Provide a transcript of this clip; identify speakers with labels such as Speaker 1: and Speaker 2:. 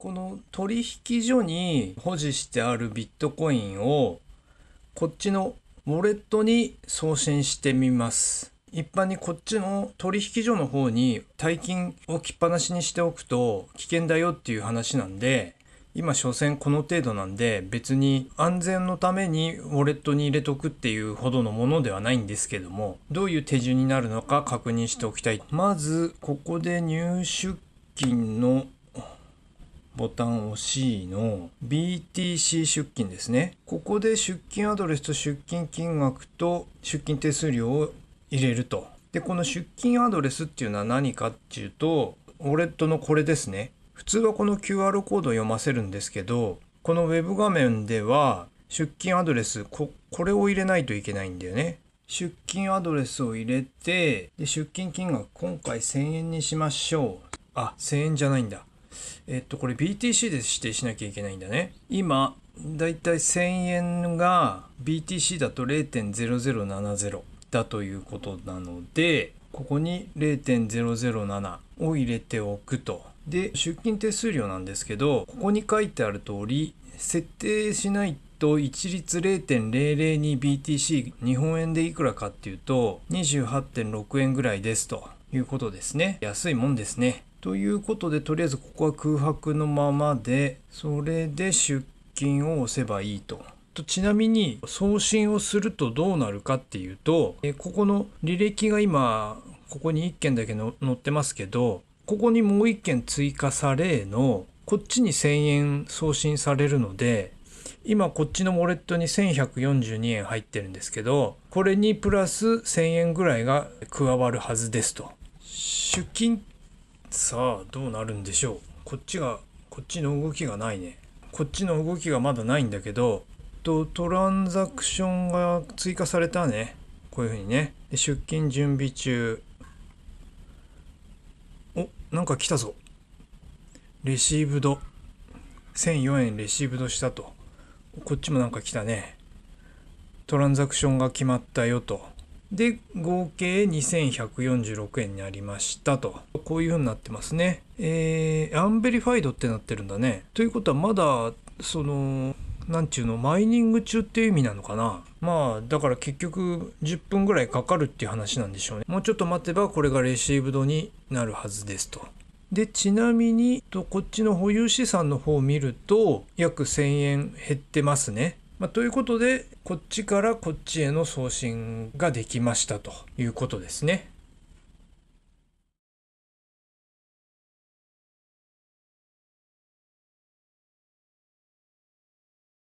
Speaker 1: この取引所に保持してあるビットコインをこっちのウォレットに送信してみます。一般にこっちの取引所の方に大金置きっぱなしにしておくと危険だよっていう話なんで今所詮この程度なんで別に安全のためにウォレットに入れとくっていうほどのものではないんですけどもどういう手順になるのか確認しておきたいまずここで入出金のボタンを C の BTC 出金ですね。ここで出金アドレスと出金金額と出金手数料を入れると。で、この出金アドレスっていうのは何かっていうと、ウォレットのこれですね。普通はこの QR コードを読ませるんですけど、この Web 画面では出金アドレスこ、これを入れないといけないんだよね。出金アドレスを入れて、で出金金額今回1000円にしましょう。あ、1000円じゃないんだ。えっと、これ BTC で指定しなきゃいけないんだね。今、だいたい1000円が BTC だと0.0070だということなので、ここに0.007を入れておくと。で、出金手数料なんですけど、ここに書いてある通り、設定しないと一律 0.002BTC 日本円でいくらかっていうと28.6円ぐらいですということですね。安いもんですね。ということでとりあえずここは空白のままでそれで出勤を押せばいいと。とちなみに送信をするとどうなるかっていうとえここの履歴が今ここに1件だけの載ってますけどここにもう1件追加されのこっちに1000円送信されるので今こっちのウォレットに1142円入ってるんですけどこれにプラス1000円ぐらいが加わるはずですと。出勤さあどうなるんでしょうこっちがこっちの動きがないねこっちの動きがまだないんだけどとトランザクションが追加されたねこういうふうにねで出勤準備中おなんか来たぞレシーブド1004円レシーブドしたとこっちもなんか来たねトランザクションが決まったよとで合計2146円になりましたとこういうふうになってますねえー、アンベリファイドってなってるんだねということはまだそのなんちゅうのマイニング中っていう意味なのかなまあだから結局10分ぐらいかかるっていう話なんでしょうねもうちょっと待てばこれがレシーブドになるはずですとでちなみにこっちの保有資産の方を見ると約1000円減ってますねまあ、ということでこっちからこっちへの送信ができましたということですね。